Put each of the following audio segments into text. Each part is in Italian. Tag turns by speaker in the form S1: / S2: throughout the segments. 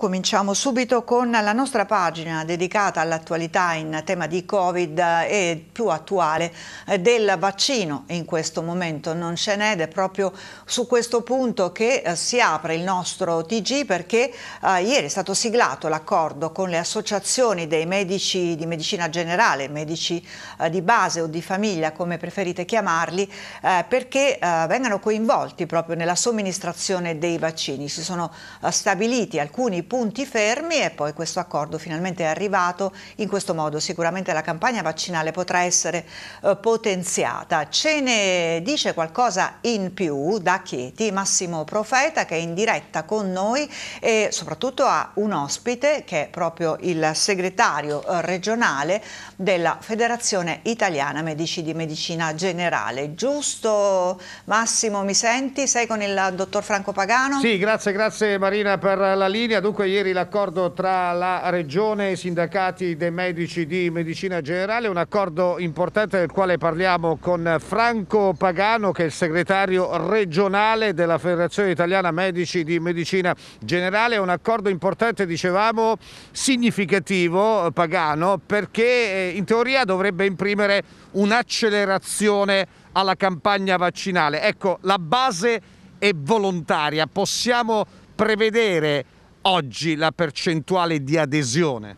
S1: Cominciamo subito con la nostra pagina dedicata all'attualità in tema di Covid e più attuale eh, del vaccino. In questo momento non ce n'è ed è proprio su questo punto che eh, si apre il nostro TG perché eh, ieri è stato siglato l'accordo con le associazioni dei medici di medicina generale, medici eh, di base o di famiglia come preferite chiamarli, eh, perché eh, vengano coinvolti proprio nella somministrazione dei vaccini. Si sono stabiliti alcuni punti fermi e poi questo accordo finalmente è arrivato in questo modo. Sicuramente la campagna vaccinale potrà essere eh, potenziata. Ce ne dice qualcosa in più da Chieti Massimo Profeta che è in diretta con noi e soprattutto ha un ospite che è proprio il segretario eh, regionale della Federazione Italiana Medici di Medicina Generale. Giusto Massimo, mi senti? Sei con il dottor Franco Pagano? Sì,
S2: grazie, grazie Marina per la linea. Dunque dunque ieri l'accordo tra la Regione e i sindacati dei medici di medicina generale, un accordo importante del quale parliamo con Franco Pagano che è il segretario regionale della Federazione Italiana Medici di Medicina Generale, un accordo importante dicevamo significativo Pagano perché eh, in teoria dovrebbe imprimere un'accelerazione alla campagna vaccinale. Ecco, la base è volontaria, possiamo prevedere oggi la percentuale di adesione?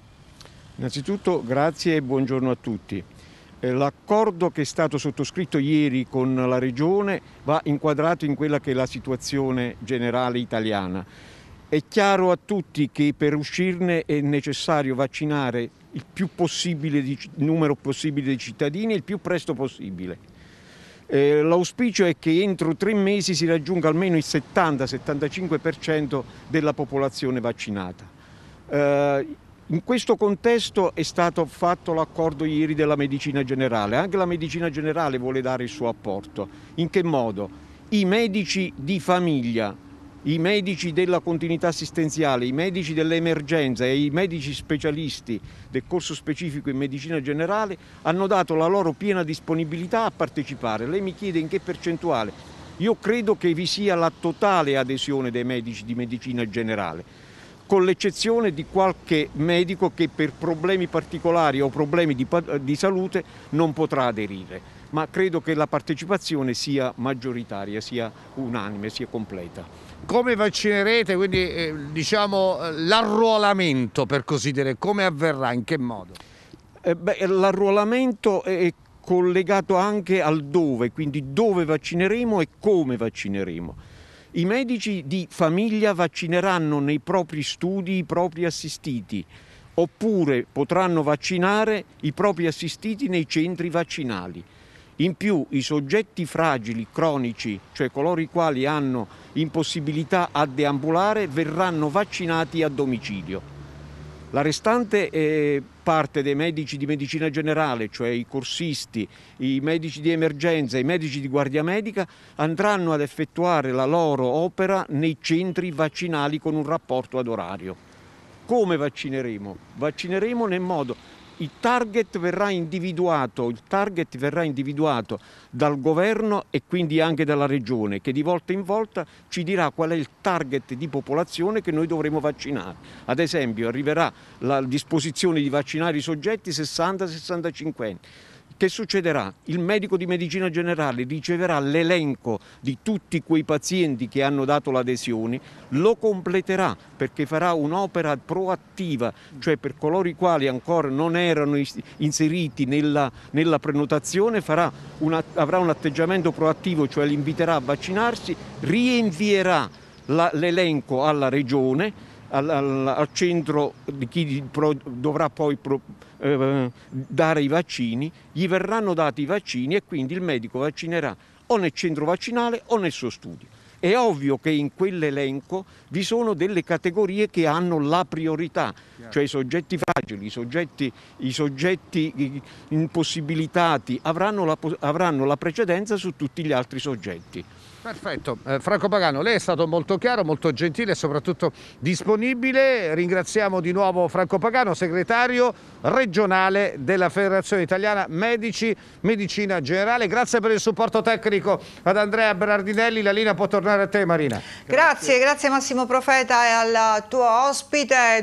S3: Innanzitutto grazie e buongiorno a tutti. Eh, l'accordo che è stato sottoscritto ieri con la Regione va inquadrato in quella che è la situazione generale italiana. È chiaro a tutti che per uscirne è necessario vaccinare il più possibile di, numero possibile di cittadini il più presto possibile. Eh, l'auspicio è che entro tre mesi si raggiunga almeno il 70-75% della popolazione vaccinata. Eh, in questo contesto è stato fatto l'accordo ieri della medicina generale, anche la medicina generale vuole dare il suo apporto. In che modo? I medici di famiglia i medici della continuità assistenziale, i medici dell'emergenza e i medici specialisti del corso specifico in medicina generale hanno dato la loro piena disponibilità a partecipare. Lei mi chiede in che percentuale? Io credo che vi sia la totale adesione dei medici di medicina generale con l'eccezione di qualche medico che per problemi particolari o problemi di, di salute non potrà aderire ma credo che la partecipazione sia maggioritaria, sia unanime, sia completa.
S2: Come vaccinerete, quindi eh, diciamo, eh, l'arruolamento per così dire, come avverrà, in che modo? Eh l'arruolamento
S3: è collegato anche al dove, quindi dove vaccineremo e come vaccineremo i medici di famiglia vaccineranno nei propri studi i propri assistiti oppure potranno vaccinare i propri assistiti nei centri vaccinali. In più i soggetti fragili, cronici, cioè coloro i quali hanno impossibilità a deambulare, verranno vaccinati a domicilio. La restante eh, parte dei medici di medicina generale, cioè i corsisti, i medici di emergenza, i medici di guardia medica, andranno ad effettuare la loro opera nei centri vaccinali con un rapporto ad orario. Come vaccineremo? Vaccineremo nel modo il target verrà individuato, il target verrà individuato dal governo e quindi anche dalla regione che di volta in volta ci dirà qual è il target di popolazione che noi dovremo vaccinare. Ad esempio arriverà la disposizione di vaccinare i soggetti 60-65 anni che succederà? Il medico di medicina generale riceverà l'elenco di tutti quei pazienti che hanno dato l'adesione, lo completerà perché farà un'opera proattiva, cioè per coloro i quali ancora non erano inseriti nella, nella prenotazione una, avrà un atteggiamento proattivo, cioè li inviterà a vaccinarsi, rinvierà l'elenco alla regione al, al, al centro di chi pro, dovrà poi pro, eh, dare i vaccini, gli verranno dati i vaccini e quindi il medico vaccinerà o nel centro vaccinale o nel suo studio. È ovvio che in quell'elenco vi sono delle categorie che hanno la priorità, cioè i soggetti fragili, i soggetti, i soggetti
S2: impossibilitati avranno la, avranno la precedenza su tutti gli altri soggetti. Perfetto, eh, Franco Pagano, lei è stato molto chiaro, molto gentile e soprattutto disponibile. Ringraziamo di nuovo Franco Pagano, segretario regionale della Federazione Italiana Medici Medicina Generale. Grazie per il supporto tecnico ad Andrea Berardinelli. La linea può tornare a te Marina.
S1: Grazie, grazie, grazie Massimo Profeta e al tuo ospite.